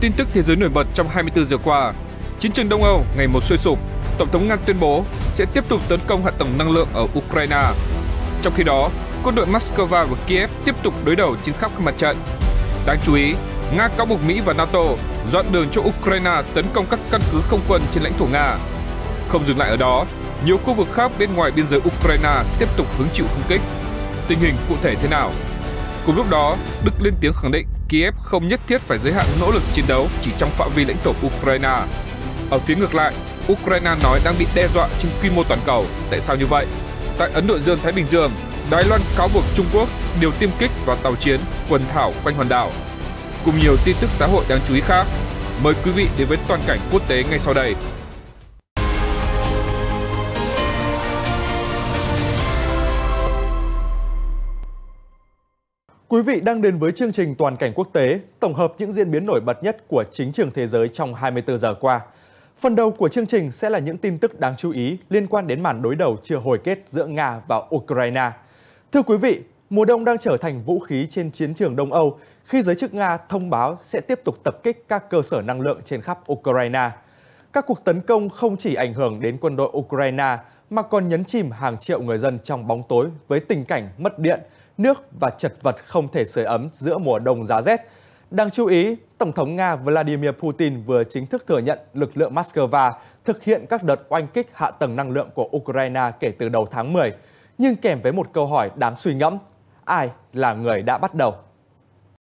Tin tức thế giới nổi bật trong 24 giờ qua. Chiến trường Đông Âu ngày một sôi sục, Tổng thống Nga tuyên bố sẽ tiếp tục tấn công hạ tầng năng lượng ở Ukraine. Trong khi đó, quân đội Moscow và Kiev tiếp tục đối đầu trên khắp các mặt trận. Đáng chú ý, Nga cáo buộc Mỹ và NATO dọn đường cho Ukraine tấn công các căn cứ không quân trên lãnh thổ Nga. Không dừng lại ở đó, nhiều khu vực khác bên ngoài biên giới Ukraine tiếp tục hứng chịu không kích. Tình hình cụ thể thế nào? Cùng lúc đó, Đức lên tiếng khẳng định Kiev không nhất thiết phải giới hạn nỗ lực chiến đấu chỉ trong phạm vi lãnh thổ Ukraine. Ở phía ngược lại, Ukraine nói đang bị đe dọa trên quy mô toàn cầu. Tại sao như vậy? Tại Ấn Độ Dương-Thái Bình Dương, Đài Loan cáo buộc Trung Quốc điều tiêm kích vào tàu chiến, quần thảo quanh hòn đảo. Cùng nhiều tin tức xã hội đáng chú ý khác, mời quý vị đến với toàn cảnh quốc tế ngay sau đây. Quý vị đang đến với chương trình Toàn cảnh quốc tế, tổng hợp những diễn biến nổi bật nhất của chính trường thế giới trong 24 giờ qua. Phần đầu của chương trình sẽ là những tin tức đáng chú ý liên quan đến màn đối đầu chưa hồi kết giữa Nga và Ukraine. Thưa quý vị, mùa đông đang trở thành vũ khí trên chiến trường Đông Âu khi giới chức Nga thông báo sẽ tiếp tục tập kích các cơ sở năng lượng trên khắp Ukraine. Các cuộc tấn công không chỉ ảnh hưởng đến quân đội Ukraine mà còn nhấn chìm hàng triệu người dân trong bóng tối với tình cảnh mất điện, nước và chật vật không thể sưởi ấm giữa mùa đông giá rét. Đáng chú ý, Tổng thống Nga Vladimir Putin vừa chính thức thừa nhận lực lượng Moscow thực hiện các đợt oanh kích hạ tầng năng lượng của Ukraine kể từ đầu tháng 10, nhưng kèm với một câu hỏi đáng suy ngẫm, ai là người đã bắt đầu?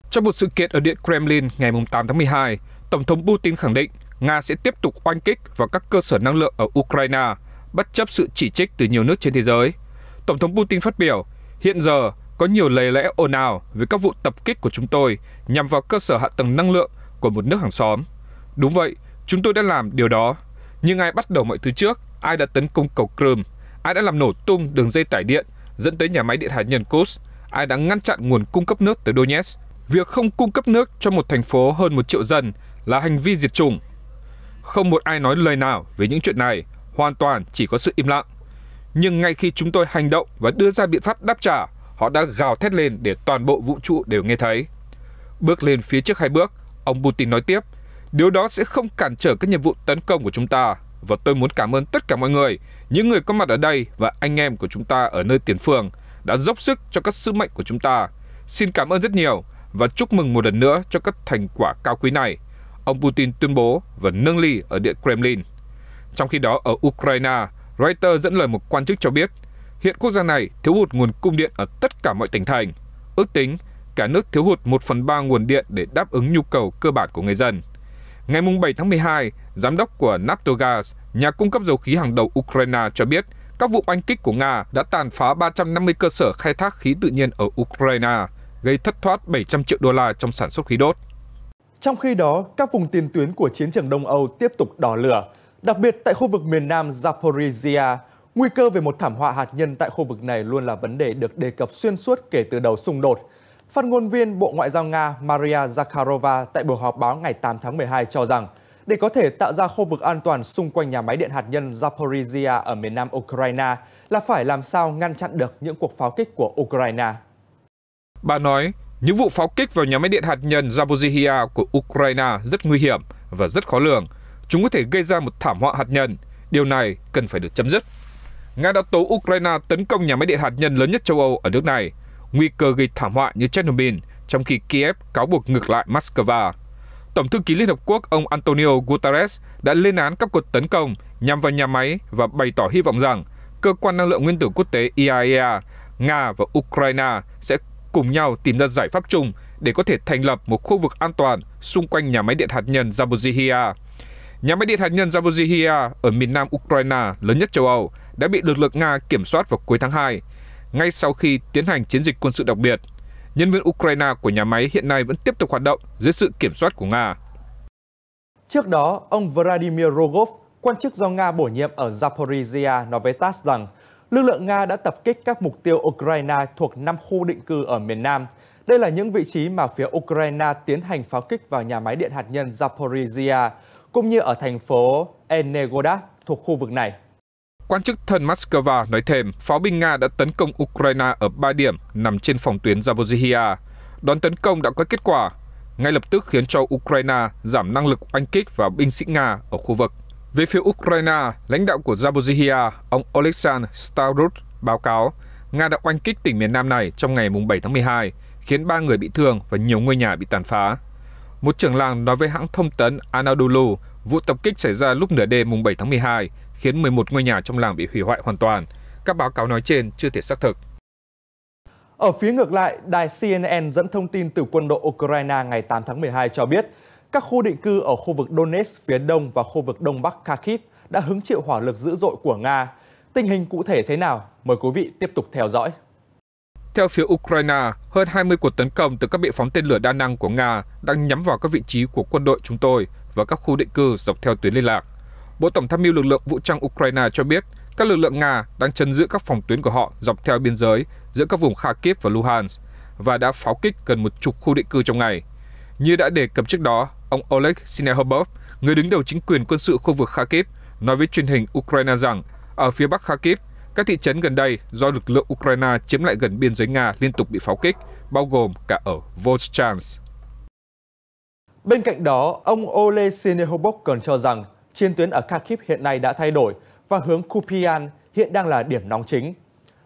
Trong một sự kiện ở Điện Kremlin ngày 8 tháng 12, Tổng thống Putin khẳng định Nga sẽ tiếp tục oanh kích vào các cơ sở năng lượng ở Ukraine, bất chấp sự chỉ trích từ nhiều nước trên thế giới. Tổng thống Putin phát biểu, hiện giờ có nhiều lời lẽ ồn ào về các vụ tập kích của chúng tôi nhằm vào cơ sở hạ tầng năng lượng của một nước hàng xóm. Đúng vậy, chúng tôi đã làm điều đó. Nhưng ai bắt đầu mọi thứ trước, ai đã tấn công cầu Crimea, ai đã làm nổ tung đường dây tải điện dẫn tới nhà máy điện hạt nhân Kursk, ai đã ngăn chặn nguồn cung cấp nước tới Donetsk. Việc không cung cấp nước cho một thành phố hơn một triệu dân là hành vi diệt chủng. Không một ai nói lời nào về những chuyện này, hoàn toàn chỉ có sự im lặng. Nhưng ngay khi chúng tôi hành động và đưa ra biện pháp đáp trả, họ đã gào thét lên để toàn bộ vũ trụ đều nghe thấy. Bước lên phía trước hai bước, ông Putin nói tiếp, điều đó sẽ không cản trở các nhiệm vụ tấn công của chúng ta. Và tôi muốn cảm ơn tất cả mọi người, những người có mặt ở đây và anh em của chúng ta ở nơi tiền phương đã dốc sức cho các sứ mệnh của chúng ta. Xin cảm ơn rất nhiều và chúc mừng một lần nữa cho các thành quả cao quý này. Ông Putin tuyên bố và nâng ly ở Điện Kremlin. Trong khi đó ở Ukraine, Reuters dẫn lời một quan chức cho biết hiện quốc gia này thiếu hụt nguồn cung điện ở tất cả mọi tỉnh thành. Ước tính, cả nước thiếu hụt 1 phần 3 nguồn điện để đáp ứng nhu cầu cơ bản của người dân. Ngày 7 tháng 12, giám đốc của Naftogaz, nhà cung cấp dầu khí hàng đầu Ukraine cho biết các vụ oanh kích của Nga đã tàn phá 350 cơ sở khai thác khí tự nhiên ở Ukraine, gây thất thoát 700 triệu đô la trong sản xuất khí đốt. Trong khi đó, các vùng tiền tuyến của chiến trường Đông Âu tiếp tục đỏ lửa, đặc biệt tại khu vực miền nam Zaporizhia, Nguy cơ về một thảm họa hạt nhân tại khu vực này luôn là vấn đề được đề cập xuyên suốt kể từ đầu xung đột. Phát ngôn viên Bộ Ngoại giao Nga Maria Zakharova tại buổi họp báo ngày 8 tháng 12 cho rằng, để có thể tạo ra khu vực an toàn xung quanh nhà máy điện hạt nhân Zaporizhia ở miền nam Ukraine là phải làm sao ngăn chặn được những cuộc pháo kích của Ukraine. Bà nói, những vụ pháo kích vào nhà máy điện hạt nhân Zaporizhia của Ukraine rất nguy hiểm và rất khó lường. Chúng có thể gây ra một thảm họa hạt nhân. Điều này cần phải được chấm dứt. Nga đã tố Ukraine tấn công nhà máy điện hạt nhân lớn nhất châu Âu ở nước này, nguy cơ gây thảm họa như Chernobyl, trong khi Kiev cáo buộc ngược lại Moscow. Tổng thư ký Liên Hợp Quốc ông Antonio Guterres đã lên án các cuộc tấn công nhằm vào nhà máy và bày tỏ hy vọng rằng Cơ quan Năng lượng Nguyên tử Quốc tế IAEA, e Nga và Ukraine sẽ cùng nhau tìm ra giải pháp chung để có thể thành lập một khu vực an toàn xung quanh nhà máy điện hạt nhân Zaporizhia. Nhà máy điện hạt nhân Zaporizhia ở miền nam Ukraine lớn nhất châu Âu đã bị lực lượng Nga kiểm soát vào cuối tháng 2, ngay sau khi tiến hành chiến dịch quân sự đặc biệt. Nhân viên Ukraine của nhà máy hiện nay vẫn tiếp tục hoạt động dưới sự kiểm soát của Nga. Trước đó, ông Vladimir Rogov, quan chức do Nga bổ nhiệm ở Zaporizhia nói với TASS rằng lực lượng Nga đã tập kích các mục tiêu Ukraine thuộc 5 khu định cư ở miền Nam. Đây là những vị trí mà phía Ukraine tiến hành pháo kích vào nhà máy điện hạt nhân Zaporizhia, cũng như ở thành phố Enegoda thuộc khu vực này. Quan chức thân Moscow nói thêm, pháo binh Nga đã tấn công Ukraine ở 3 điểm nằm trên phòng tuyến Zaporizhia. Đòn tấn công đã có kết quả, ngay lập tức khiến cho Ukraine giảm năng lực oanh kích và binh sĩ Nga ở khu vực. Về phía Ukraine, lãnh đạo của Zaporizhia, ông Oleksandr Starut báo cáo Nga đã oanh kích tỉnh miền Nam này trong ngày 7 tháng 12, khiến 3 người bị thương và nhiều ngôi nhà bị tàn phá. Một trưởng làng nói với hãng thông tấn Anadolu, vụ tập kích xảy ra lúc nửa đêm mùng 7 tháng 12 khiến 11 ngôi nhà trong làng bị hủy hoại hoàn toàn. Các báo cáo nói trên chưa thể xác thực. Ở phía ngược lại, đài CNN dẫn thông tin từ quân đội Ukraine ngày 8 tháng 12 cho biết, các khu định cư ở khu vực Donetsk phía đông và khu vực đông bắc Kharkiv đã hứng chịu hỏa lực dữ dội của Nga. Tình hình cụ thể thế nào? Mời quý vị tiếp tục theo dõi. Theo phía Ukraine, hơn 20 cuộc tấn công từ các bệ phóng tên lửa đa năng của Nga đang nhắm vào các vị trí của quân đội chúng tôi và các khu định cư dọc theo tuyến liên lạc. Bộ Tổng tham mưu lực lượng vũ trang Ukraine cho biết các lực lượng Nga đang chấn giữ các phòng tuyến của họ dọc theo biên giới giữa các vùng Kharkiv và Luhansk và đã pháo kích gần một chục khu định cư trong ngày. Như đã đề cập trước đó, ông Oleg Sinehobov, người đứng đầu chính quyền quân sự khu vực Kharkiv, nói với truyền hình Ukraine rằng ở phía bắc Kharkiv, các thị trấn gần đây do lực lượng Ukraine chiếm lại gần biên giới Nga liên tục bị pháo kích, bao gồm cả ở Volchansk. Bên cạnh đó, ông Ole Sinehobok còn cho rằng chiến tuyến ở Kharkiv hiện nay đã thay đổi và hướng Kupian hiện đang là điểm nóng chính.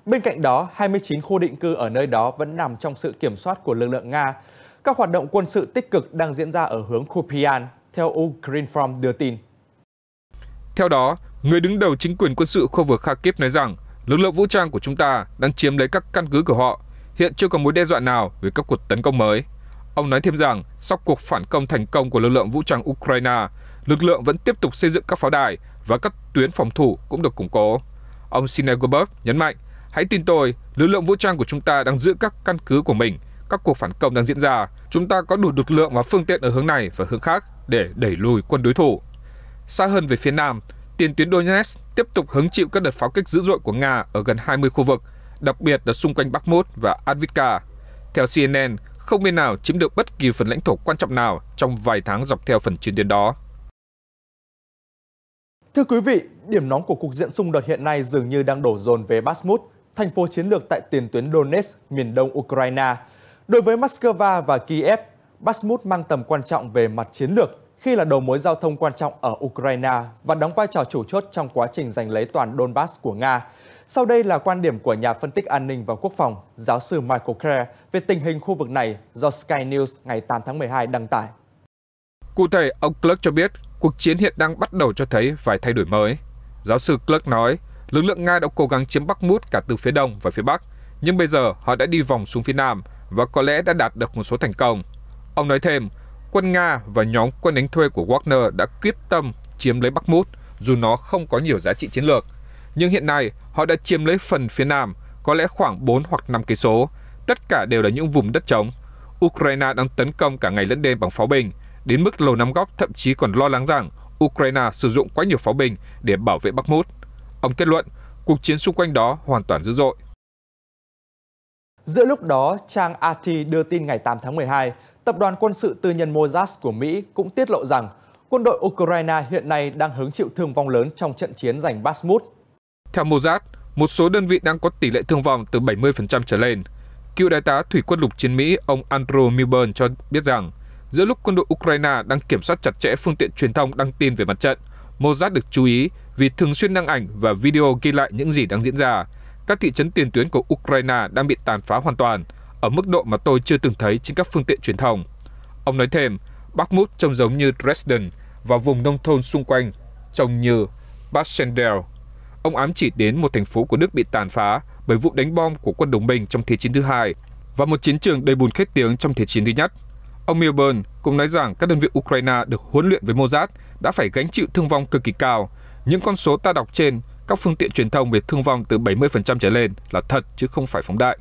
Bên cạnh đó, 29 khu định cư ở nơi đó vẫn nằm trong sự kiểm soát của lực lượng Nga. Các hoạt động quân sự tích cực đang diễn ra ở hướng Kupian, theo Ukrinform đưa tin. Theo đó, người đứng đầu chính quyền quân sự khu vực Kharkiv nói rằng lực lượng vũ trang của chúng ta đang chiếm lấy các căn cứ của họ, hiện chưa có mối đe dọa nào về các cuộc tấn công mới. Ông nói thêm rằng, sau cuộc phản công thành công của lực lượng vũ trang Ukraine, lực lượng vẫn tiếp tục xây dựng các pháo đài và các tuyến phòng thủ cũng được củng cố. Ông Sinegobov nhấn mạnh, hãy tin tôi, lực lượng vũ trang của chúng ta đang giữ các căn cứ của mình, các cuộc phản công đang diễn ra, chúng ta có đủ lực lượng và phương tiện ở hướng này và hướng khác để đẩy lùi quân đối thủ. Xa hơn về phía nam, tiền tuyến Donetsk tiếp tục hứng chịu các đợt pháo kích dữ dội của Nga ở gần 20 khu vực, đặc biệt là xung quanh Bakhmut và Advitka. Theo CNN, không bên nào chiếm được bất kỳ phần lãnh thổ quan trọng nào trong vài tháng dọc theo phần chiến tuyến đó. Thưa quý vị, điểm nóng của cuộc diện xung đột hiện nay dường như đang đổ dồn về Basmut, thành phố chiến lược tại tiền tuyến Donetsk, miền đông Ukraine. Đối với Moscow và Kiev, Basmut mang tầm quan trọng về mặt chiến lược khi là đầu mối giao thông quan trọng ở Ukraine và đóng vai trò chủ chốt trong quá trình giành lấy toàn Donbass của Nga. Sau đây là quan điểm của nhà phân tích an ninh và quốc phòng, giáo sư Michael Kerr về tình hình khu vực này do Sky News ngày 8 tháng 12 đăng tải. Cụ thể, ông Clark cho biết cuộc chiến hiện đang bắt đầu cho thấy vài thay đổi mới. Giáo sư Clark nói, lực lượng Nga đã cố gắng chiếm Bắc Mút cả từ phía đông và phía bắc, nhưng bây giờ họ đã đi vòng xuống phía nam và có lẽ đã đạt được một số thành công. Ông nói thêm, quân Nga và nhóm quân đánh thuê của Wagner đã quyết tâm chiếm lấy Bắc Mút, dù nó không có nhiều giá trị chiến lược. Nhưng hiện nay, họ đã chiếm lấy phần phía nam, có lẽ khoảng 4 hoặc 5 cây số. Tất cả đều là những vùng đất trống. Ukraine đang tấn công cả ngày lẫn đêm bằng pháo binh, đến mức Lầu Năm Góc thậm chí còn lo lắng rằng Ukraine sử dụng quá nhiều pháo binh để bảo vệ Bakhmut. Ông kết luận, cuộc chiến xung quanh đó hoàn toàn dữ dội. Giữa lúc đó, trang RT đưa tin ngày 8 tháng 12, tập đoàn quân sự tư nhân Mozas của Mỹ cũng tiết lộ rằng quân đội Ukraine hiện nay đang hứng chịu thương vong lớn trong trận chiến giành Bakhmut. Theo Mozas, một số đơn vị đang có tỷ lệ thương vong từ 70% trở lên. Cựu đại tá thủy quân lục chiến Mỹ ông Andrew Milburn cho biết rằng giữa lúc quân đội Ukraine đang kiểm soát chặt chẽ phương tiện truyền thông đăng tin về mặt trận. Mozart được chú ý vì thường xuyên đăng ảnh và video ghi lại những gì đang diễn ra. Các thị trấn tiền tuyến của Ukraine đang bị tàn phá hoàn toàn, ở mức độ mà tôi chưa từng thấy trên các phương tiện truyền thông. Ông nói thêm, Bakhmut trông giống như Dresden và vùng nông thôn xung quanh trông như Basendel. Ông ám chỉ đến một thành phố của Đức bị tàn phá bởi vụ đánh bom của quân đồng minh trong Thế chiến thứ hai và một chiến trường đầy bùn khét tiếng trong Thế chiến thứ nhất. Ông Milburn cũng nói rằng các đơn vị Ukraine được huấn luyện với Mossad đã phải gánh chịu thương vong cực kỳ cao. Những con số ta đọc trên các phương tiện truyền thông về thương vong từ 70% trở lên là thật chứ không phải phóng đại.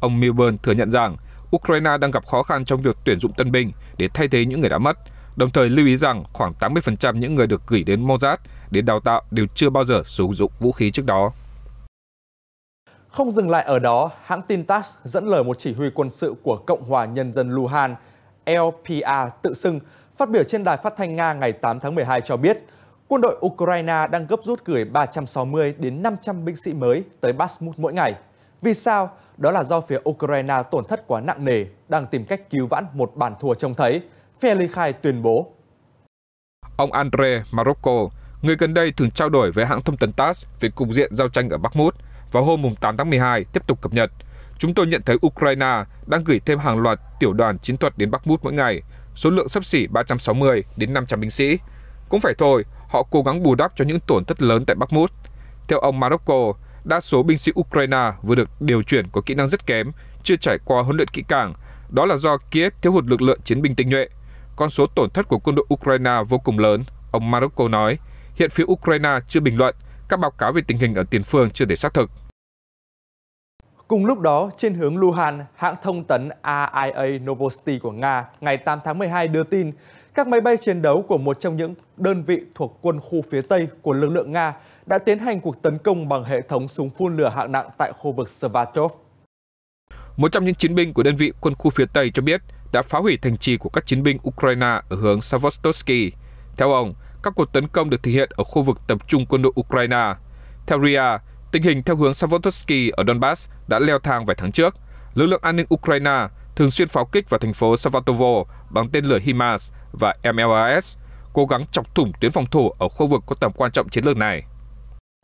Ông Milburn thừa nhận rằng Ukraine đang gặp khó khăn trong việc tuyển dụng tân binh để thay thế những người đã mất, đồng thời lưu ý rằng khoảng 80% những người được gửi đến Mossad để đào tạo đều chưa bao giờ sử dụng vũ khí trước đó. Không dừng lại ở đó, hãng tin TASS dẫn lời một chỉ huy quân sự của Cộng hòa Nhân dân Luhansk. LPA tự xưng, phát biểu trên đài phát thanh Nga ngày 8 tháng 12 cho biết, quân đội Ukraine đang gấp rút gửi 360 đến 500 binh sĩ mới tới Bakhmut mỗi ngày. Vì sao? Đó là do phía Ukraine tổn thất quá nặng nề, đang tìm cách cứu vãn một bản thua trông thấy, phe ly khai tuyên bố. Ông Andre Marocco, người gần đây thường trao đổi với hãng thông tấn TASS về cục diện giao tranh ở Bakhmut, vào hôm 8 tháng 12 tiếp tục cập nhật – Chúng tôi nhận thấy Ukraine đang gửi thêm hàng loạt tiểu đoàn chiến thuật đến Bakhmut mỗi ngày, số lượng sắp xỉ 360 đến 500 binh sĩ. Cũng phải thôi, họ cố gắng bù đắp cho những tổn thất lớn tại Bakhmut. Theo ông Marocco, đa số binh sĩ Ukraine vừa được điều chuyển có kỹ năng rất kém, chưa trải qua huấn luyện kỹ càng. Đó là do Kiev thiếu hụt lực lượng chiến binh tinh nhuệ. Con số tổn thất của quân đội Ukraine vô cùng lớn, ông Marocco nói. Hiện phía Ukraine chưa bình luận, các báo cáo về tình hình ở tiền phương chưa thể xác thực. Cùng lúc đó, trên hướng Luhan, hãng thông tấn RIA Novosti của Nga ngày 8 tháng 12 đưa tin các máy bay chiến đấu của một trong những đơn vị thuộc quân khu phía Tây của lực lượng Nga đã tiến hành cuộc tấn công bằng hệ thống súng phun lửa hạng nặng tại khu vực Svatov. Một trong những chiến binh của đơn vị quân khu phía Tây cho biết đã phá hủy thành trì của các chiến binh Ukraine ở hướng Savostovsky Theo ông, các cuộc tấn công được thực hiện ở khu vực tập trung quân đội Ukraine. Theo RIA, Tình hình theo hướng Savototsky ở Donbass đã leo thang vài tháng trước. Lực lượng an ninh Ukraine thường xuyên pháo kích vào thành phố Savatovo bằng tên lửa HIMARS và MLRS, cố gắng chọc thủng tuyến phòng thủ ở khu vực có tầm quan trọng chiến lược này.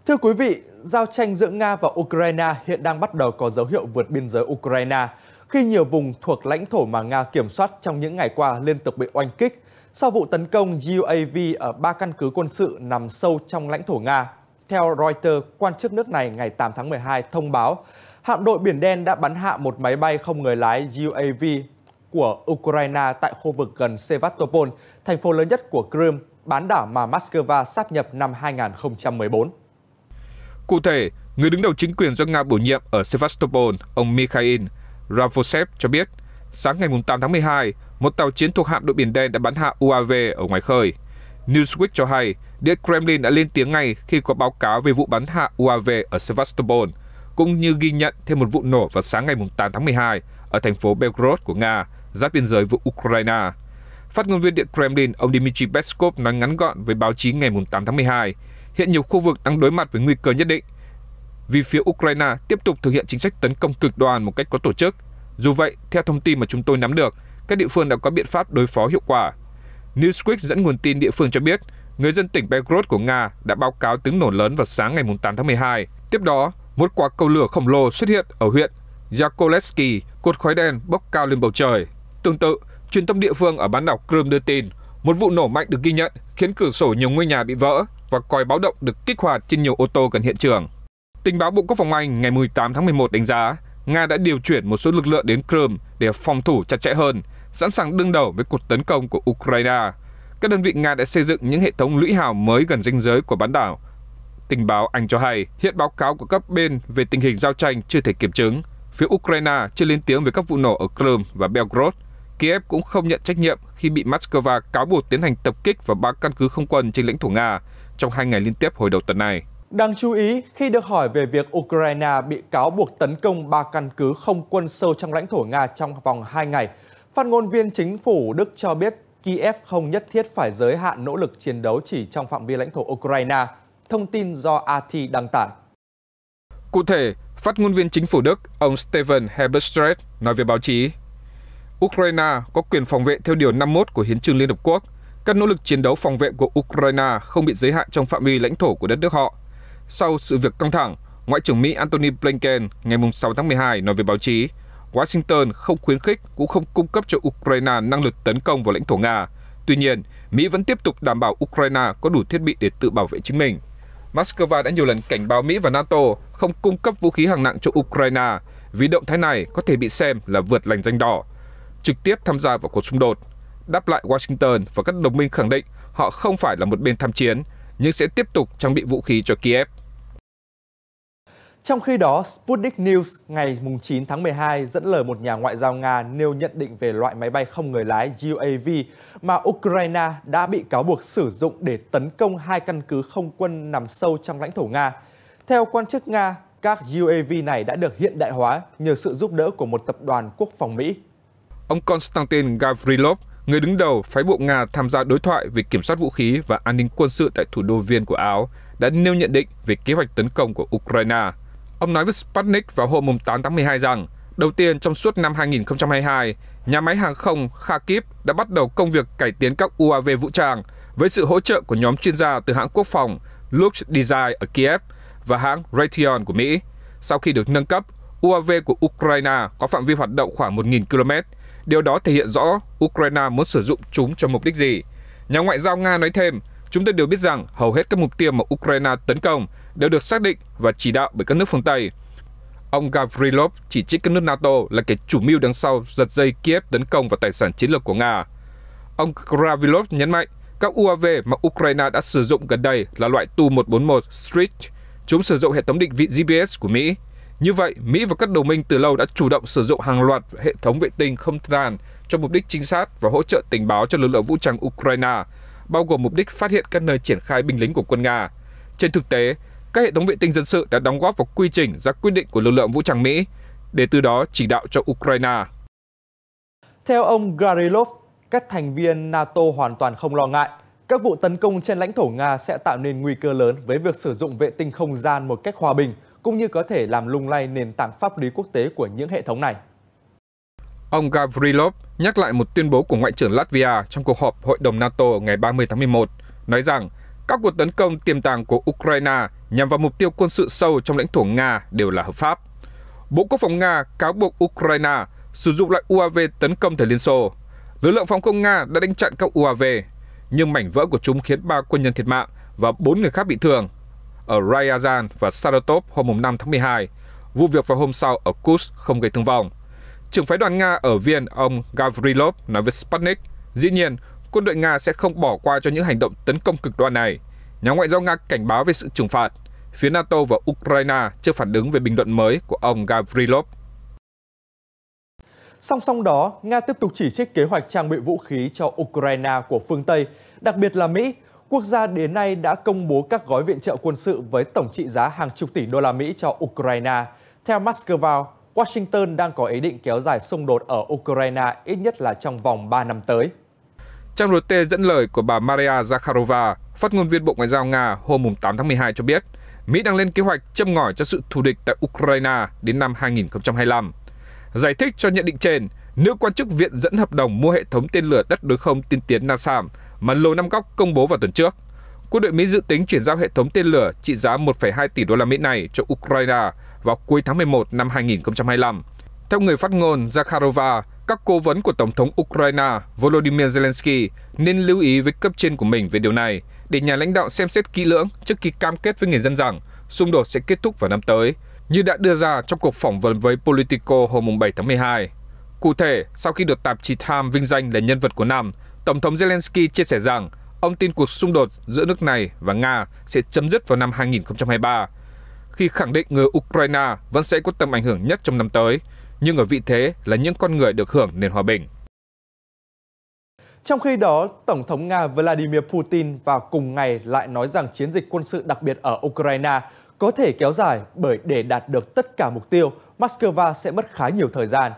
Thưa quý vị, giao tranh giữa Nga và Ukraine hiện đang bắt đầu có dấu hiệu vượt biên giới Ukraine, khi nhiều vùng thuộc lãnh thổ mà Nga kiểm soát trong những ngày qua liên tục bị oanh kích sau vụ tấn công UAV ở ba căn cứ quân sự nằm sâu trong lãnh thổ Nga theo Reuters, quan chức nước này ngày 8 tháng 12 thông báo hạm đội Biển Đen đã bắn hạ một máy bay không người lái UAV của Ukraine tại khu vực gần Sevastopol, thành phố lớn nhất của Crimea, bán đảo mà Moscow sáp nhập năm 2014. Cụ thể, người đứng đầu chính quyền do Nga bổ nhiệm ở Sevastopol, ông Mikhail Ravosev cho biết, sáng ngày 8 tháng 12, một tàu chiến thuộc hạm đội Biển Đen đã bắn hạ UAV ở ngoài khơi. Newsweek cho hay Điện Kremlin đã lên tiếng ngay khi có báo cáo về vụ bắn hạ UAV ở Sevastopol, cũng như ghi nhận thêm một vụ nổ vào sáng ngày 8 tháng 12 ở thành phố Belgorod của Nga, giáp biên giới với Ukraine. Phát ngôn viên Điện Kremlin, ông Dmitry Peskov nói ngắn gọn với báo chí ngày 8 tháng 12, hiện nhiều khu vực đang đối mặt với nguy cơ nhất định vì phía Ukraine tiếp tục thực hiện chính sách tấn công cực đoan một cách có tổ chức. Dù vậy, theo thông tin mà chúng tôi nắm được, các địa phương đã có biện pháp đối phó hiệu quả Newsweek dẫn nguồn tin địa phương cho biết, người dân tỉnh Belgorod của Nga đã báo cáo tiếng nổ lớn vào sáng ngày 8 tháng 12. Tiếp đó, một quả cầu lửa khổng lồ xuất hiện ở huyện Yakoleski, cột khói đen bốc cao lên bầu trời. Tương tự, truyền thông địa phương ở bán đảo Crimea đưa tin, một vụ nổ mạnh được ghi nhận khiến cửa sổ nhiều ngôi nhà bị vỡ và còi báo động được kích hoạt trên nhiều ô tô gần hiện trường. Tình báo Bộ Quốc phòng Anh ngày 18 tháng 11 đánh giá, Nga đã điều chuyển một số lực lượng đến Crimea để phòng thủ chặt chẽ hơn, sẵn sàng đương đầu với cuộc tấn công của Ukraine. Các đơn vị Nga đã xây dựng những hệ thống lũy hào mới gần ranh giới của bán đảo. Tình báo Anh cho hay, hiện báo cáo của các bên về tình hình giao tranh chưa thể kiểm chứng. Phía Ukraine chưa lên tiếng về các vụ nổ ở Crimea và Belgorod. Kiev cũng không nhận trách nhiệm khi bị Moscow cáo buộc tiến hành tập kích vào ba căn cứ không quân trên lãnh thổ Nga trong hai ngày liên tiếp hồi đầu tuần này. Đáng chú ý, khi được hỏi về việc Ukraine bị cáo buộc tấn công ba căn cứ không quân sâu trong lãnh thổ Nga trong vòng 2 ngày, Phát ngôn viên chính phủ Đức cho biết Kiev không nhất thiết phải giới hạn nỗ lực chiến đấu chỉ trong phạm vi lãnh thổ Ukraine, thông tin do RT đăng tải. Cụ thể, phát ngôn viên chính phủ Đức, ông Stephen Hebestreit nói với báo chí, Ukraine có quyền phòng vệ theo Điều 51 của Hiến trương Liên Hợp Quốc. Các nỗ lực chiến đấu phòng vệ của Ukraine không bị giới hạn trong phạm vi lãnh thổ của đất nước họ. Sau sự việc căng thẳng, Ngoại trưởng Mỹ Antony Blinken ngày 6 tháng 12 nói với báo chí, Washington không khuyến khích cũng không cung cấp cho Ukraine năng lực tấn công vào lãnh thổ Nga. Tuy nhiên, Mỹ vẫn tiếp tục đảm bảo Ukraine có đủ thiết bị để tự bảo vệ chính mình. Moscow đã nhiều lần cảnh báo Mỹ và NATO không cung cấp vũ khí hạng nặng cho Ukraine vì động thái này có thể bị xem là vượt lành danh đỏ, trực tiếp tham gia vào cuộc xung đột. Đáp lại Washington và các đồng minh khẳng định họ không phải là một bên tham chiến, nhưng sẽ tiếp tục trang bị vũ khí cho Kiev. Trong khi đó, Sputnik News ngày 9 tháng 12 dẫn lời một nhà ngoại giao Nga nêu nhận định về loại máy bay không người lái UAV mà Ukraine đã bị cáo buộc sử dụng để tấn công hai căn cứ không quân nằm sâu trong lãnh thổ Nga. Theo quan chức Nga, các UAV này đã được hiện đại hóa nhờ sự giúp đỡ của một tập đoàn quốc phòng Mỹ. Ông Konstantin Gavrilov, người đứng đầu phái bộ Nga tham gia đối thoại về kiểm soát vũ khí và an ninh quân sự tại thủ đô Viên của Áo, đã nêu nhận định về kế hoạch tấn công của Ukraine – Ông nói với Sputnik vào hôm 8 tháng 12 rằng, đầu tiên trong suốt năm 2022, nhà máy hàng không Kharkiv đã bắt đầu công việc cải tiến các UAV vũ trang với sự hỗ trợ của nhóm chuyên gia từ hãng quốc phòng Lux Design ở Kiev và hãng Raytheon của Mỹ. Sau khi được nâng cấp, UAV của Ukraine có phạm vi hoạt động khoảng 1.000 km. Điều đó thể hiện rõ Ukraine muốn sử dụng chúng cho mục đích gì. Nhà ngoại giao Nga nói thêm, chúng tôi đều biết rằng hầu hết các mục tiêu mà Ukraine tấn công đều được xác định và chỉ đạo bởi các nước phương Tây. Ông Gavrilov chỉ trích các nước NATO là kẻ chủ mưu đằng sau giật dây Kiev tấn công vào tài sản chiến lược của Nga. Ông Gavrilov nhấn mạnh các UAV mà Ukraine đã sử dụng gần đây là loại Tu-141 Street. Chúng sử dụng hệ thống định vị GPS của Mỹ. Như vậy, Mỹ và các đồng minh từ lâu đã chủ động sử dụng hàng loạt hệ thống vệ tinh không gian cho mục đích trinh sát và hỗ trợ tình báo cho lực lượng vũ trang Ukraine, bao gồm mục đích phát hiện các nơi triển khai binh lính của quân Nga. Trên thực tế, các hệ thống vệ tinh dân sự đã đóng góp vào quy trình ra quyết định của lực lượng vũ trang Mỹ, để từ đó chỉ đạo cho Ukraine. Theo ông Garilov, các thành viên NATO hoàn toàn không lo ngại. Các vụ tấn công trên lãnh thổ Nga sẽ tạo nên nguy cơ lớn với việc sử dụng vệ tinh không gian một cách hòa bình, cũng như có thể làm lung lay nền tảng pháp lý quốc tế của những hệ thống này. Ông Gavrilov nhắc lại một tuyên bố của Ngoại trưởng Latvia trong cuộc họp Hội đồng NATO ngày 30 tháng 11, nói rằng các cuộc tấn công tiềm tàng của Ukraine nhằm vào mục tiêu quân sự sâu trong lãnh thổ Nga đều là hợp pháp. Bộ Quốc phòng Nga cáo buộc Ukraine sử dụng loại UAV tấn công thời Liên Xô. Lực lượng phòng không Nga đã đánh chặn các UAV, nhưng mảnh vỡ của chúng khiến 3 quân nhân thiệt mạng và 4 người khác bị thương ở Ryazan và Saratov hôm 5 tháng 12. Vụ việc vào hôm sau ở Kursk không gây thương vong. Trưởng phái đoàn Nga ở Viên, ông Gavrilov nói với Sputnik, dĩ nhiên quân đội Nga sẽ không bỏ qua cho những hành động tấn công cực đoan này. Nhà ngoại giao Nga cảnh báo về sự trừng phạt. Phía NATO và Ukraine chưa phản ứng về bình luận mới của ông Gavrilov. Song song đó, Nga tiếp tục chỉ trích kế hoạch trang bị vũ khí cho Ukraine của phương Tây, đặc biệt là Mỹ. Quốc gia đến nay đã công bố các gói viện trợ quân sự với tổng trị giá hàng chục tỷ đô la Mỹ cho Ukraine. Theo Moscow, Washington đang có ý định kéo dài xung đột ở Ukraine ít nhất là trong vòng 3 năm tới. Trang đối dẫn lời của bà Maria Zakharova, phát ngôn viên Bộ Ngoại giao Nga hôm 8 tháng 12 cho biết, Mỹ đang lên kế hoạch châm ngòi cho sự thù địch tại Ukraine đến năm 2025. Giải thích cho nhận định trên, nữ quan chức viện dẫn hợp đồng mua hệ thống tên lửa đất đối không tiên tiến NASAM mà Lầu Năm Góc công bố vào tuần trước. Quân đội Mỹ dự tính chuyển giao hệ thống tên lửa trị giá 1,2 tỷ đô la Mỹ này cho Ukraine vào cuối tháng 11 năm 2025. Theo người phát ngôn Zakharova, các cố vấn của Tổng thống Ukraine Volodymyr Zelensky nên lưu ý với cấp trên của mình về điều này để nhà lãnh đạo xem xét kỹ lưỡng trước khi cam kết với người dân rằng xung đột sẽ kết thúc vào năm tới, như đã đưa ra trong cuộc phỏng vấn với Politico hôm 7 tháng 12. Cụ thể, sau khi được tạp chí Time vinh danh là nhân vật của năm, Tổng thống Zelensky chia sẻ rằng ông tin cuộc xung đột giữa nước này và Nga sẽ chấm dứt vào năm 2023, khi khẳng định người Ukraine vẫn sẽ có tầm ảnh hưởng nhất trong năm tới – nhưng ở vị thế là những con người được hưởng nền hòa bình. Trong khi đó, Tổng thống Nga Vladimir Putin vào cùng ngày lại nói rằng chiến dịch quân sự đặc biệt ở Ukraine có thể kéo dài bởi để đạt được tất cả mục tiêu, Moscow sẽ mất khá nhiều thời gian.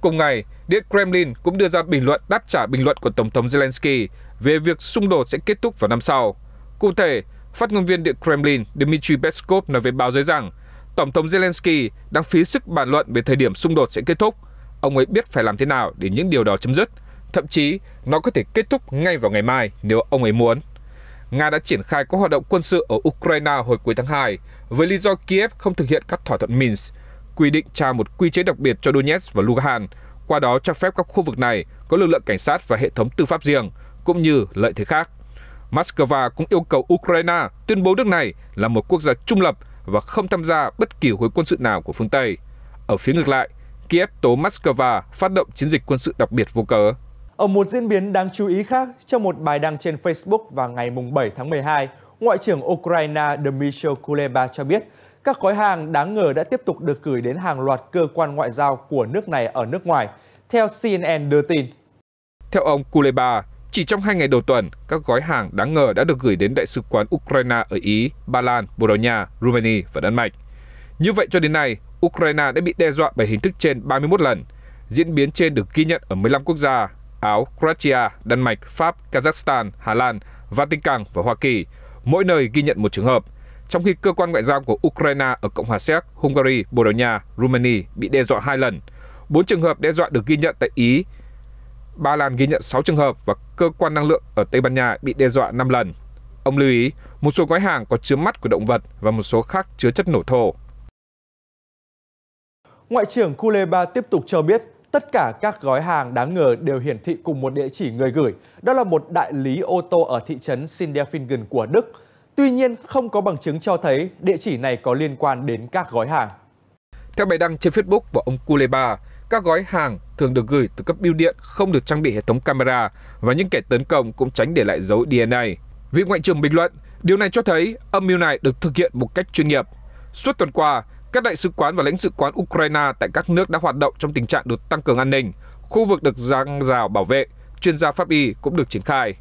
Cùng ngày, Điện Kremlin cũng đưa ra bình luận đáp trả bình luận của Tổng thống Zelensky về việc xung đột sẽ kết thúc vào năm sau. Cụ thể, phát ngôn viên Điện Kremlin Dmitry Peskov nói với báo giới rằng Tổng thống Zelensky đang phí sức bàn luận về thời điểm xung đột sẽ kết thúc. Ông ấy biết phải làm thế nào để những điều đó chấm dứt. Thậm chí, nó có thể kết thúc ngay vào ngày mai nếu ông ấy muốn. Nga đã triển khai các hoạt động quân sự ở Ukraine hồi cuối tháng 2 với lý do Kiev không thực hiện các thỏa thuận Minsk, quy định trao một quy chế đặc biệt cho Donetsk và Lugansk, qua đó cho phép các khu vực này có lực lượng cảnh sát và hệ thống tư pháp riêng, cũng như lợi thế khác. Moscow cũng yêu cầu Ukraine tuyên bố nước này là một quốc gia trung lập và không tham gia bất kỳ khối quân sự nào của phương Tây. Ở phía ngược lại, Kiev tố Moscow phát động chiến dịch quân sự đặc biệt vô cớ. Ở một diễn biến đáng chú ý khác, trong một bài đăng trên Facebook vào ngày 7 tháng 12, Ngoại trưởng Ukraine Dmytro Kuleba cho biết các gói hàng đáng ngờ đã tiếp tục được gửi đến hàng loạt cơ quan ngoại giao của nước này ở nước ngoài, theo CNN đưa tin. Theo ông Kuleba, chỉ trong hai ngày đầu tuần, các gói hàng đáng ngờ đã được gửi đến Đại sứ quán Ukraine ở Ý, Ba Lan, Bồ Đào Nha, Romania và Đan Mạch. Như vậy cho đến nay, Ukraine đã bị đe dọa bởi hình thức trên 31 lần. Diễn biến trên được ghi nhận ở 15 quốc gia Áo, Croatia, Đan Mạch, Pháp, Kazakhstan, Hà Lan, Vatican và Hoa Kỳ. Mỗi nơi ghi nhận một trường hợp, trong khi cơ quan ngoại giao của Ukraine ở Cộng hòa Séc, Hungary, Bồ Đào Nha, Romania bị đe dọa hai lần. Bốn trường hợp đe dọa được ghi nhận tại Ý, Ba Lan ghi nhận 6 trường hợp và cơ quan năng lượng ở Tây Ban Nha bị đe dọa 5 lần. Ông lưu ý, một số gói hàng có chứa mắt của động vật và một số khác chứa chất nổ thô. Ngoại trưởng Kuleba tiếp tục cho biết tất cả các gói hàng đáng ngờ đều hiển thị cùng một địa chỉ người gửi, đó là một đại lý ô tô ở thị trấn Sindelfingen của Đức. Tuy nhiên, không có bằng chứng cho thấy địa chỉ này có liên quan đến các gói hàng. Theo bài đăng trên Facebook của ông Kuleba, các gói hàng thường được gửi từ các bưu điện không được trang bị hệ thống camera và những kẻ tấn công cũng tránh để lại dấu DNA. Vị Ngoại trưởng bình luận, điều này cho thấy âm mưu này được thực hiện một cách chuyên nghiệp. Suốt tuần qua, các đại sứ quán và lãnh sự quán Ukraine tại các nước đã hoạt động trong tình trạng được tăng cường an ninh, khu vực được răng rào bảo vệ, chuyên gia pháp y cũng được triển khai.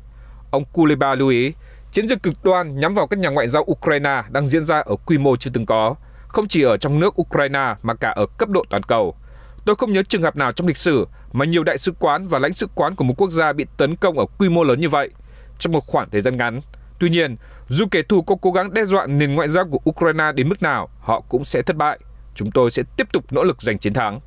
Ông Kuleba lưu ý, chiến dịch cực đoan nhắm vào các nhà ngoại giao Ukraine đang diễn ra ở quy mô chưa từng có, không chỉ ở trong nước Ukraine mà cả ở cấp độ toàn cầu. Tôi không nhớ trường hợp nào trong lịch sử mà nhiều đại sứ quán và lãnh sự quán của một quốc gia bị tấn công ở quy mô lớn như vậy trong một khoảng thời gian ngắn. Tuy nhiên, dù kẻ thù có cố gắng đe dọa nền ngoại giao của Ukraine đến mức nào, họ cũng sẽ thất bại. Chúng tôi sẽ tiếp tục nỗ lực giành chiến thắng.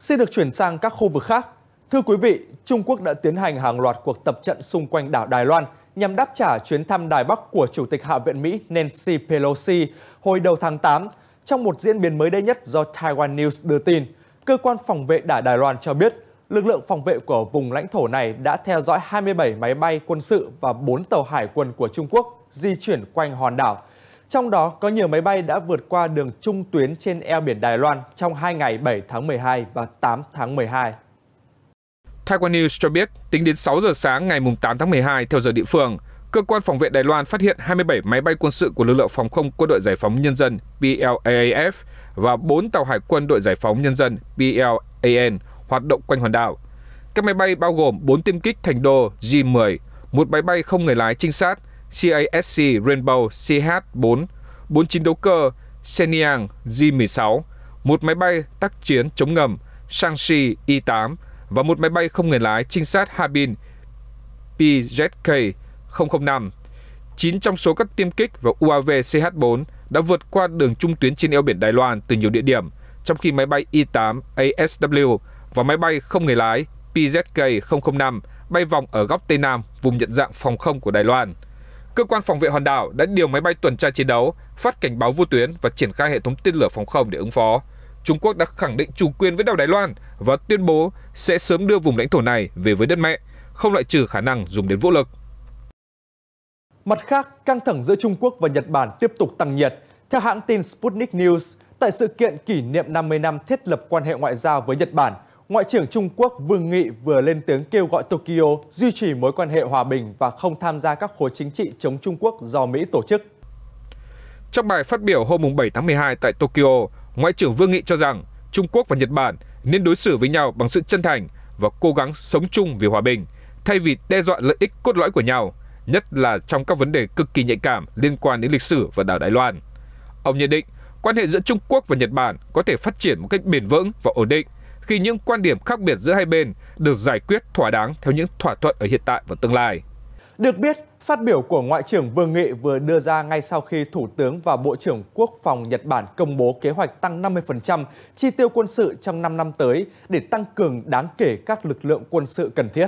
Xin được chuyển sang các khu vực khác. Thưa quý vị, Trung Quốc đã tiến hành hàng loạt cuộc tập trận xung quanh đảo Đài Loan nhằm đáp trả chuyến thăm Đài Bắc của Chủ tịch Hạ viện Mỹ Nancy Pelosi hồi đầu tháng 8 trong một diễn biến mới đây nhất do Taiwan News đưa tin. Cơ quan phòng vệ đảo Đài Loan cho biết, lực lượng phòng vệ của vùng lãnh thổ này đã theo dõi 27 máy bay quân sự và 4 tàu hải quân của Trung Quốc di chuyển quanh hòn đảo. Trong đó có nhiều máy bay đã vượt qua đường trung tuyến trên eo biển Đài Loan trong 2 ngày 7 tháng 12 và 8 tháng 12. Taiwan News cho biết, tính đến 6 giờ sáng ngày 8 tháng 12 theo giờ địa phương, cơ quan phòng vệ Đài Loan phát hiện 27 máy bay quân sự của lực lượng phòng không quân đội giải phóng nhân dân PLAAF và 4 tàu hải quân đội giải phóng nhân dân PLAN hoạt động quanh hòn đảo. Các máy bay bao gồm 4 tiêm kích thành đô J-10, một máy bay không người lái trinh sát CASC Rainbow CH-4, 4 chiến đấu cơ Seniang J-16, một máy bay tác chiến chống ngầm Shangxi I-8 và một máy bay không người lái trinh sát Harbin PZK 005. 9 trong số các tiêm kích và UAV CH-4 đã vượt qua đường trung tuyến trên eo biển Đài Loan từ nhiều địa điểm, trong khi máy bay I-8 ASW và máy bay không người lái PZK-005 bay vòng ở góc Tây Nam, vùng nhận dạng phòng không của Đài Loan. Cơ quan phòng vệ hòn đảo đã điều máy bay tuần tra chiến đấu, phát cảnh báo vô tuyến và triển khai hệ thống tên lửa phòng không để ứng phó. Trung Quốc đã khẳng định chủ quyền với đảo Đài Loan và tuyên bố sẽ sớm đưa vùng lãnh thổ này về với đất mẹ, không loại trừ khả năng dùng đến vũ lực. Mặt khác, căng thẳng giữa Trung Quốc và Nhật Bản tiếp tục tăng nhiệt. Theo hãng tin Sputnik News, tại sự kiện kỷ niệm 50 năm thiết lập quan hệ ngoại giao với Nhật Bản, Ngoại trưởng Trung Quốc Vương Nghị vừa lên tiếng kêu gọi Tokyo duy trì mối quan hệ hòa bình và không tham gia các khối chính trị chống Trung Quốc do Mỹ tổ chức. Trong bài phát biểu hôm 7 tháng 12 tại Tokyo, Ngoại trưởng Vương Nghị cho rằng Trung Quốc và Nhật Bản nên đối xử với nhau bằng sự chân thành và cố gắng sống chung vì hòa bình, thay vì đe dọa lợi ích cốt lõi của nhau – nhất là trong các vấn đề cực kỳ nhạy cảm liên quan đến lịch sử và đảo Đài Loan. Ông nhận định, quan hệ giữa Trung Quốc và Nhật Bản có thể phát triển một cách bền vững và ổn định khi những quan điểm khác biệt giữa hai bên được giải quyết thỏa đáng theo những thỏa thuận ở hiện tại và tương lai. Được biết, phát biểu của Ngoại trưởng Vương Nghị vừa đưa ra ngay sau khi Thủ tướng và Bộ trưởng Quốc phòng Nhật Bản công bố kế hoạch tăng 50% chi tiêu quân sự trong 5 năm tới để tăng cường đáng kể các lực lượng quân sự cần thiết.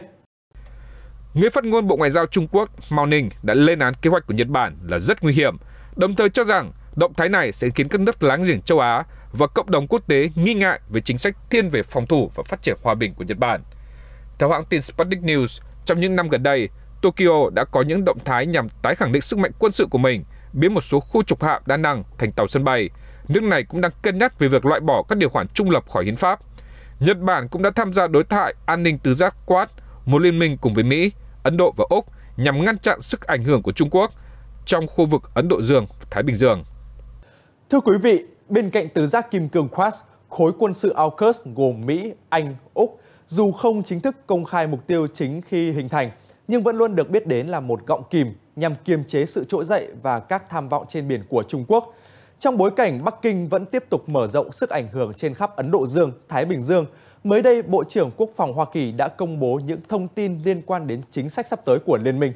Người phát ngôn Bộ Ngoại giao Trung Quốc Mao Ninh đã lên án kế hoạch của Nhật Bản là rất nguy hiểm, đồng thời cho rằng động thái này sẽ khiến các nước láng giềng châu Á và cộng đồng quốc tế nghi ngại về chính sách thiên về phòng thủ và phát triển hòa bình của Nhật Bản. Theo hãng tin Sputnik News, trong những năm gần đây, Tokyo đã có những động thái nhằm tái khẳng định sức mạnh quân sự của mình, biến một số khu trục hạm đa năng thành tàu sân bay. Nước này cũng đang cân nhắc về việc loại bỏ các điều khoản trung lập khỏi hiến pháp. Nhật Bản cũng đã tham gia đối thoại an ninh tứ giác Quad, một liên minh cùng với Mỹ, Ấn Độ và Úc nhằm ngăn chặn sức ảnh hưởng của Trung Quốc trong khu vực Ấn Độ Dương, Thái Bình Dương. Thưa quý vị, bên cạnh tứ giác kim cương Quds, khối quân sự AUKUS gồm Mỹ, Anh, Úc dù không chính thức công khai mục tiêu chính khi hình thành, nhưng vẫn luôn được biết đến là một gọng kìm nhằm kiềm chế sự trỗi dậy và các tham vọng trên biển của Trung Quốc. Trong bối cảnh Bắc Kinh vẫn tiếp tục mở rộng sức ảnh hưởng trên khắp Ấn Độ Dương, Thái Bình Dương, Mới đây, Bộ trưởng Quốc phòng Hoa Kỳ đã công bố những thông tin liên quan đến chính sách sắp tới của Liên minh.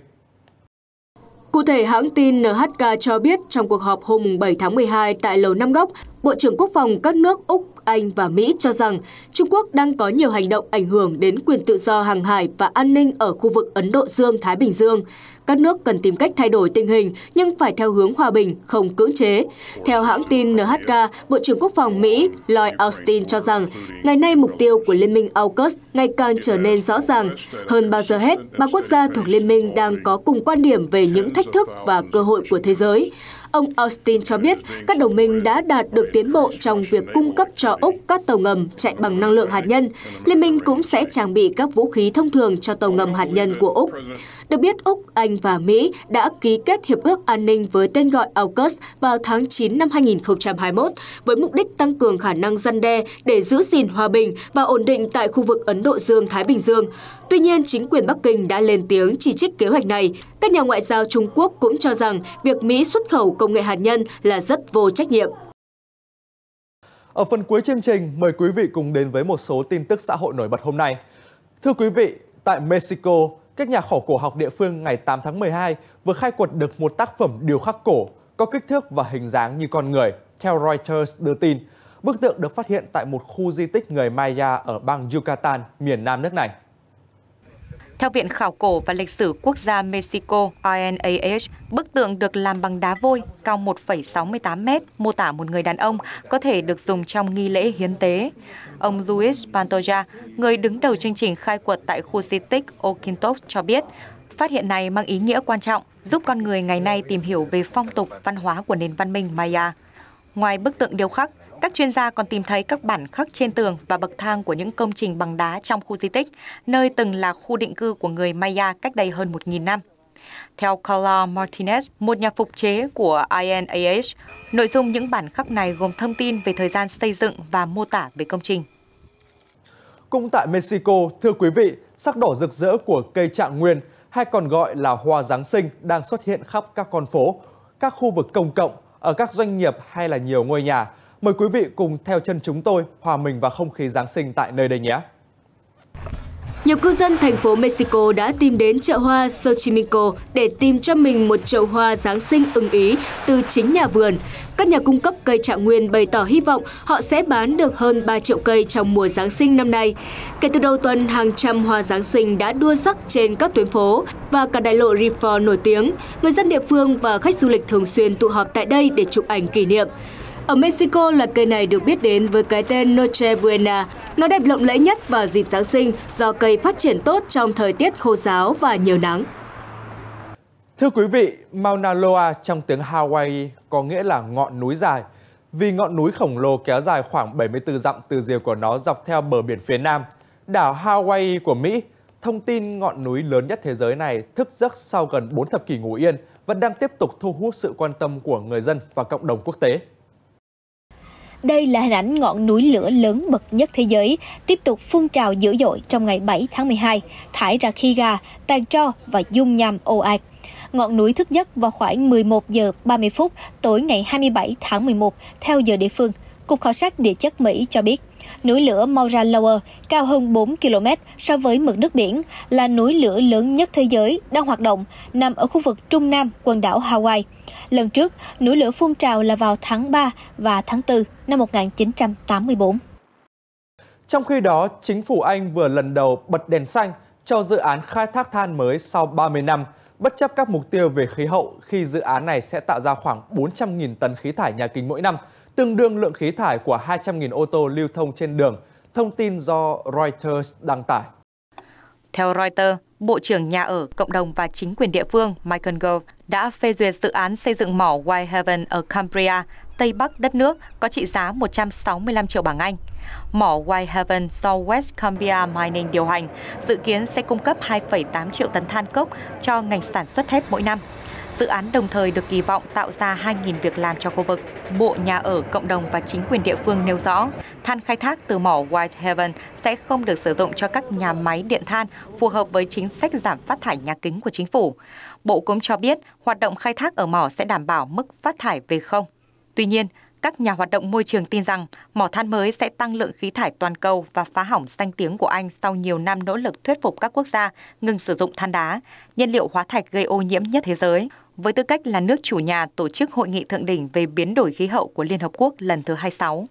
Cụ thể, hãng tin NHK cho biết trong cuộc họp hôm 7 tháng 12 tại Lầu Năm Góc, Bộ trưởng Quốc phòng các nước Úc, Anh và Mỹ cho rằng Trung Quốc đang có nhiều hành động ảnh hưởng đến quyền tự do hàng hải và an ninh ở khu vực Ấn Độ Dương-Thái Bình Dương các nước cần tìm cách thay đổi tình hình nhưng phải theo hướng hòa bình, không cưỡng chế. Theo hãng tin NHK, Bộ trưởng Quốc phòng Mỹ Lloyd Austin cho rằng ngày nay mục tiêu của Liên minh AUKUS ngày càng trở nên rõ ràng. Hơn bao giờ hết, ba quốc gia thuộc Liên minh đang có cùng quan điểm về những thách thức và cơ hội của thế giới. Ông Austin cho biết các đồng minh đã đạt được tiến bộ trong việc cung cấp cho Úc các tàu ngầm chạy bằng năng lượng hạt nhân. Liên minh cũng sẽ trang bị các vũ khí thông thường cho tàu ngầm hạt nhân của Úc. Được biết, Úc, Anh và Mỹ đã ký kết Hiệp ước An ninh với tên gọi AUKUS vào tháng 9 năm 2021 với mục đích tăng cường khả năng gian đe để giữ gìn hòa bình và ổn định tại khu vực Ấn Độ Dương-Thái Bình Dương. Tuy nhiên, chính quyền Bắc Kinh đã lên tiếng chỉ trích kế hoạch này. Các nhà ngoại giao Trung Quốc cũng cho rằng việc Mỹ xuất khẩu công nghệ hạt nhân là rất vô trách nhiệm. Ở phần cuối chương trình, mời quý vị cùng đến với một số tin tức xã hội nổi bật hôm nay. Thưa quý vị, tại Mexico, các nhà khảo cổ học địa phương ngày 8 tháng 12 vừa khai quật được một tác phẩm điêu khắc cổ có kích thước và hình dáng như con người, theo Reuters đưa tin. Bức tượng được phát hiện tại một khu di tích người Maya ở bang Yucatan, miền nam nước này. Theo Viện Khảo cổ và Lịch sử Quốc gia Mexico INAH, bức tượng được làm bằng đá vôi cao 1,68 mét, mô tả một người đàn ông có thể được dùng trong nghi lễ hiến tế. Ông Luis Pantoja, người đứng đầu chương trình khai quật tại khu di tích Oquintos cho biết, Phát hiện này mang ý nghĩa quan trọng, giúp con người ngày nay tìm hiểu về phong tục văn hóa của nền văn minh Maya. Ngoài bức tượng điêu khắc, các chuyên gia còn tìm thấy các bản khắc trên tường và bậc thang của những công trình bằng đá trong khu di tích, nơi từng là khu định cư của người Maya cách đây hơn 1.000 năm. Theo Carla Martinez, một nhà phục chế của INAH, nội dung những bản khắc này gồm thông tin về thời gian xây dựng và mô tả về công trình. Cũng tại Mexico, thưa quý vị, sắc đỏ rực rỡ của cây trạng nguyên hay còn gọi là hoa Giáng sinh đang xuất hiện khắp các con phố, các khu vực công cộng, ở các doanh nghiệp hay là nhiều ngôi nhà – Mời quý vị cùng theo chân chúng tôi hòa mình vào không khí Giáng sinh tại nơi đây nhé. Nhiều cư dân thành phố Mexico đã tìm đến chợ hoa Xochimilco để tìm cho mình một chậu hoa Giáng sinh ưng ý từ chính nhà vườn. Các nhà cung cấp cây trạng nguyên bày tỏ hy vọng họ sẽ bán được hơn 3 triệu cây trong mùa Giáng sinh năm nay. Kể từ đầu tuần, hàng trăm hoa Giáng sinh đã đua sắc trên các tuyến phố và cả đại lộ Rifor nổi tiếng. Người dân địa phương và khách du lịch thường xuyên tụ họp tại đây để chụp ảnh kỷ niệm. Ở Mexico, loài cây này được biết đến với cái tên Noche Buena. Nó đẹp lộng lẫy nhất vào dịp Giáng sinh do cây phát triển tốt trong thời tiết khô giáo và nhiều nắng. Thưa quý vị, Mauna Loa trong tiếng Hawaii có nghĩa là ngọn núi dài. Vì ngọn núi khổng lồ kéo dài khoảng 74 dặm từ rìa của nó dọc theo bờ biển phía nam, đảo Hawaii của Mỹ, thông tin ngọn núi lớn nhất thế giới này thức giấc sau gần 4 thập kỷ ngủ yên vẫn đang tiếp tục thu hút sự quan tâm của người dân và cộng đồng quốc tế. Đây là hình ảnh ngọn núi lửa lớn bậc nhất thế giới tiếp tục phun trào dữ dội trong ngày 7 tháng 12, thải ra khí ga, tàn tro và dung nham ồ ạt. Ngọn núi thức giấc vào khoảng 11 giờ 30 phút tối ngày 27 tháng 11 theo giờ địa phương. Cục khảo sát địa chất Mỹ cho biết. Núi lửa Mauna Loa cao hơn 4 km so với mực nước biển, là núi lửa lớn nhất thế giới đang hoạt động, nằm ở khu vực Trung Nam quần đảo Hawaii. Lần trước, núi lửa phun trào là vào tháng 3 và tháng 4 năm 1984. Trong khi đó, chính phủ Anh vừa lần đầu bật đèn xanh cho dự án khai thác than mới sau 30 năm, bất chấp các mục tiêu về khí hậu khi dự án này sẽ tạo ra khoảng 400.000 tấn khí thải nhà kính mỗi năm – tương đương lượng khí thải của 200.000 ô tô lưu thông trên đường, thông tin do Reuters đăng tải. Theo Reuters, Bộ trưởng Nhà ở, Cộng đồng và Chính quyền địa phương Michael Gove đã phê duyệt dự án xây dựng mỏ Whitehaven ở Cambria, Tây Bắc đất nước có trị giá 165 triệu bảng Anh. Mỏ Whitehaven do West Cambria Mining điều hành dự kiến sẽ cung cấp 2,8 triệu tấn than cốc cho ngành sản xuất thép mỗi năm. Dự án đồng thời được kỳ vọng tạo ra 2.000 việc làm cho khu vực. Bộ Nhà ở, Cộng đồng và chính quyền địa phương nêu rõ, than khai thác từ mỏ Whitehaven sẽ không được sử dụng cho các nhà máy điện than phù hợp với chính sách giảm phát thải nhà kính của chính phủ. Bộ cũng cho biết hoạt động khai thác ở mỏ sẽ đảm bảo mức phát thải về không. Tuy nhiên, các nhà hoạt động môi trường tin rằng mỏ than mới sẽ tăng lượng khí thải toàn cầu và phá hỏng danh tiếng của Anh sau nhiều năm nỗ lực thuyết phục các quốc gia ngừng sử dụng than đá, nhiên liệu hóa thạch gây ô nhiễm nhất thế giới với tư cách là nước chủ nhà tổ chức hội nghị thượng đỉnh về biến đổi khí hậu của Liên Hợp Quốc lần thứ 26.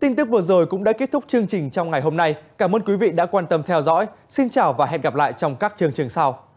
Tin tức vừa rồi cũng đã kết thúc chương trình trong ngày hôm nay. Cảm ơn quý vị đã quan tâm theo dõi. Xin chào và hẹn gặp lại trong các chương trình sau.